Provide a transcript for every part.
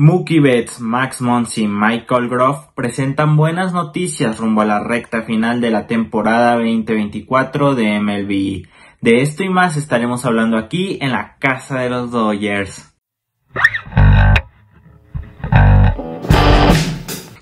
Mookie Betts, Max Muncy y Michael Groff presentan buenas noticias rumbo a la recta final de la temporada 2024 de MLB. De esto y más estaremos hablando aquí en la Casa de los Dodgers.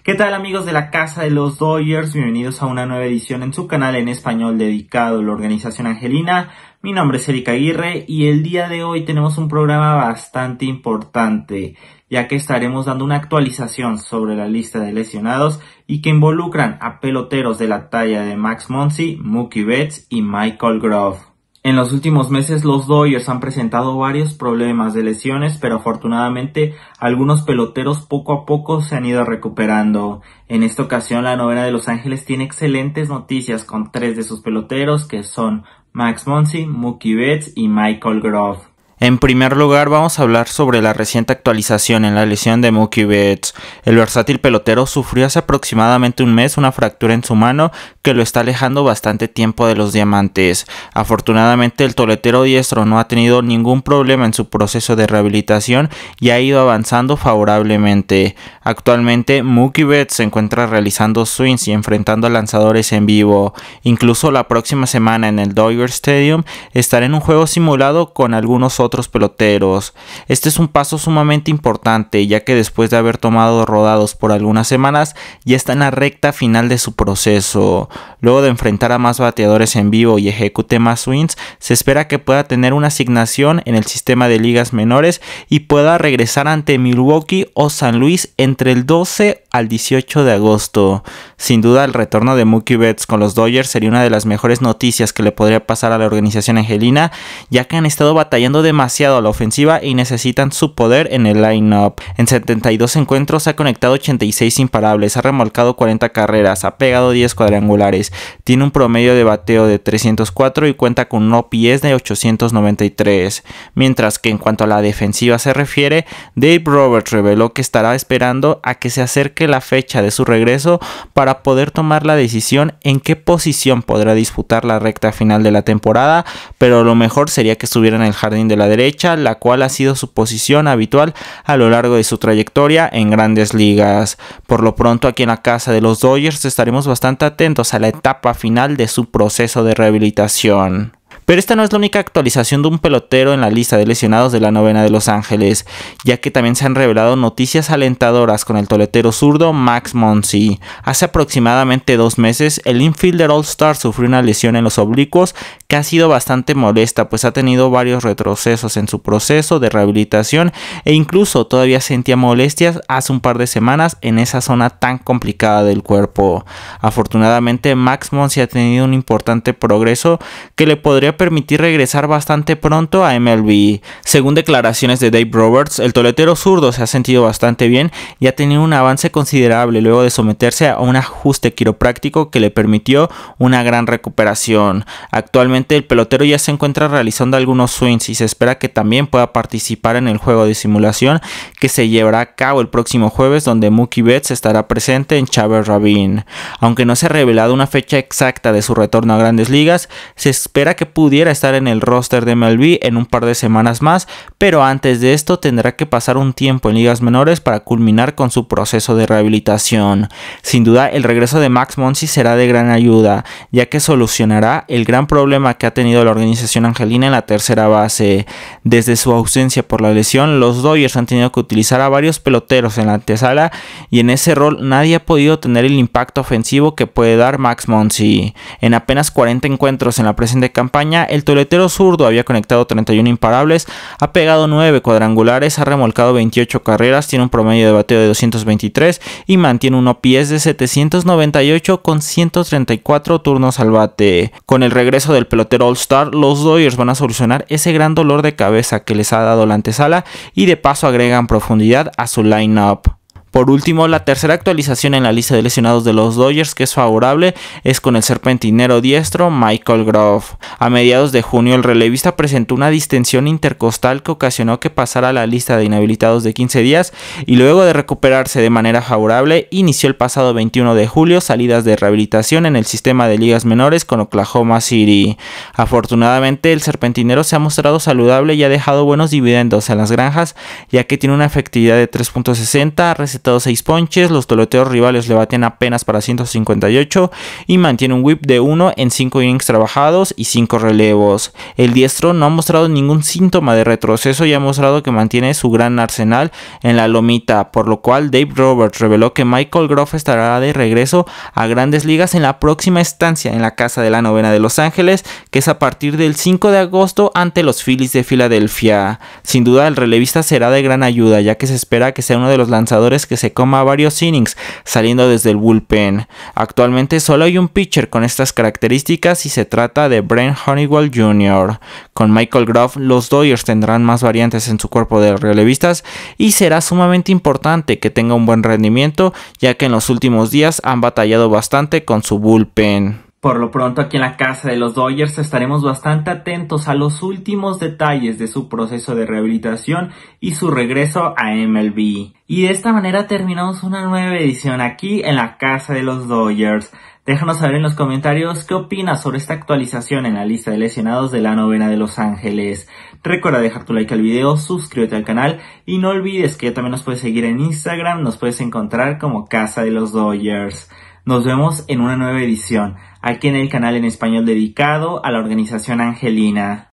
¿Qué tal amigos de la Casa de los Dodgers? Bienvenidos a una nueva edición en su canal en español dedicado a la organización angelina. Mi nombre es Erika Aguirre y el día de hoy tenemos un programa bastante importante, ya que estaremos dando una actualización sobre la lista de lesionados y que involucran a peloteros de la talla de Max Monsi, Mookie Betts y Michael Grove. En los últimos meses los Dodgers han presentado varios problemas de lesiones, pero afortunadamente algunos peloteros poco a poco se han ido recuperando. En esta ocasión la novena de Los Ángeles tiene excelentes noticias con tres de sus peloteros que son Max Monsi, Mookie Betts y Michael Grove. En primer lugar vamos a hablar sobre la reciente actualización en la lesión de Mookie Betts. El versátil pelotero sufrió hace aproximadamente un mes una fractura en su mano que lo está alejando bastante tiempo de los diamantes. Afortunadamente el toletero diestro no ha tenido ningún problema en su proceso de rehabilitación y ha ido avanzando favorablemente. Actualmente Mookie Betts se encuentra realizando swings y enfrentando a lanzadores en vivo. Incluso la próxima semana en el Dodger Stadium estará en un juego simulado con algunos otros peloteros. Este es un paso sumamente importante ya que después de haber tomado rodados por algunas semanas ya está en la recta final de su proceso. Luego de enfrentar a más bateadores en vivo y ejecute más swings, se espera que pueda tener una asignación en el sistema de ligas menores y pueda regresar ante Milwaukee o San Luis entre el 12 al 18 de agosto. Sin duda, el retorno de Mookie Betts con los Dodgers sería una de las mejores noticias que le podría pasar a la organización angelina, ya que han estado batallando demasiado a la ofensiva y necesitan su poder en el lineup. En 72 encuentros ha conectado 86 imparables, ha remolcado 40 carreras, ha pegado 10 cuadrangulares, tiene un promedio de bateo de 304 y cuenta con un OPS de 893. Mientras que en cuanto a la defensiva se refiere, Dave Roberts reveló que estará esperando a que se acerque la fecha de su regreso para poder tomar la decisión en qué posición podrá disputar la recta final de la temporada, pero lo mejor sería que estuviera en el jardín de la derecha, la cual ha sido su posición habitual a lo largo de su trayectoria en grandes ligas. Por lo pronto aquí en la casa de los Dodgers estaremos bastante atentos a la etapa final de su proceso de rehabilitación. Pero esta no es la única actualización de un pelotero en la lista de lesionados de la novena de Los Ángeles, ya que también se han revelado noticias alentadoras con el toletero zurdo Max Monsi. Hace aproximadamente dos meses, el infielder All-Star sufrió una lesión en los oblicuos que ha sido bastante molesta, pues ha tenido varios retrocesos en su proceso de rehabilitación e incluso todavía sentía molestias hace un par de semanas en esa zona tan complicada del cuerpo. Afortunadamente, Max Monsi ha tenido un importante progreso que le podría permitir regresar bastante pronto a MLB. Según declaraciones de Dave Roberts, el toletero zurdo se ha sentido bastante bien y ha tenido un avance considerable luego de someterse a un ajuste quiropráctico que le permitió una gran recuperación. Actualmente el pelotero ya se encuentra realizando algunos swings y se espera que también pueda participar en el juego de simulación que se llevará a cabo el próximo jueves donde Mookie Betts estará presente en Chávez Rabin. Aunque no se ha revelado una fecha exacta de su retorno a grandes ligas, se espera que pudiera estar en el roster de MLB en un par de semanas más, pero antes de esto tendrá que pasar un tiempo en ligas menores para culminar con su proceso de rehabilitación. Sin duda, el regreso de Max Monsi será de gran ayuda, ya que solucionará el gran problema que ha tenido la organización angelina en la tercera base. Desde su ausencia por la lesión, los Dodgers han tenido que utilizar a varios peloteros en la antesala y en ese rol nadie ha podido tener el impacto ofensivo que puede dar Max Monsi. En apenas 40 encuentros en la presente campaña, el toletero zurdo había conectado 31 imparables, ha pegado 9 cuadrangulares, ha remolcado 28 carreras, tiene un promedio de bateo de 223 y mantiene un OPS de 798 con 134 turnos al bate. Con el regreso del pelotero All-Star, los Doyers van a solucionar ese gran dolor de cabeza que les ha dado la antesala y de paso agregan profundidad a su lineup. Por último, la tercera actualización en la lista de lesionados de los Dodgers que es favorable es con el serpentinero diestro Michael Grove. A mediados de junio, el relevista presentó una distensión intercostal que ocasionó que pasara a la lista de inhabilitados de 15 días y luego de recuperarse de manera favorable, inició el pasado 21 de julio salidas de rehabilitación en el sistema de ligas menores con Oklahoma City. Afortunadamente, el serpentinero se ha mostrado saludable y ha dejado buenos dividendos en las granjas, ya que tiene una efectividad de 3.60, 6 ponches, los toleteos rivales le baten apenas para 158 y mantiene un whip de 1 en 5 innings trabajados y 5 relevos. El diestro no ha mostrado ningún síntoma de retroceso y ha mostrado que mantiene su gran arsenal en la lomita, por lo cual Dave Roberts reveló que Michael Groff estará de regreso a grandes ligas en la próxima estancia en la Casa de la Novena de Los Ángeles, que es a partir del 5 de agosto ante los Phillies de Filadelfia. Sin duda el relevista será de gran ayuda, ya que se espera que sea uno de los lanzadores que se coma varios innings saliendo desde el bullpen. Actualmente solo hay un pitcher con estas características y se trata de Brent Honeywell Jr. Con Michael Groff, los Dodgers tendrán más variantes en su cuerpo de relevistas y será sumamente importante que tenga un buen rendimiento, ya que en los últimos días han batallado bastante con su bullpen. Por lo pronto aquí en la casa de los Dodgers estaremos bastante atentos a los últimos detalles de su proceso de rehabilitación y su regreso a MLB. Y de esta manera terminamos una nueva edición aquí en la casa de los Dodgers. Déjanos saber en los comentarios qué opinas sobre esta actualización en la lista de lesionados de la novena de Los Ángeles. Recuerda dejar tu like al video, suscríbete al canal y no olvides que también nos puedes seguir en Instagram, nos puedes encontrar como Casa de los Dodgers. Nos vemos en una nueva edición, aquí en el canal en español dedicado a la organización angelina.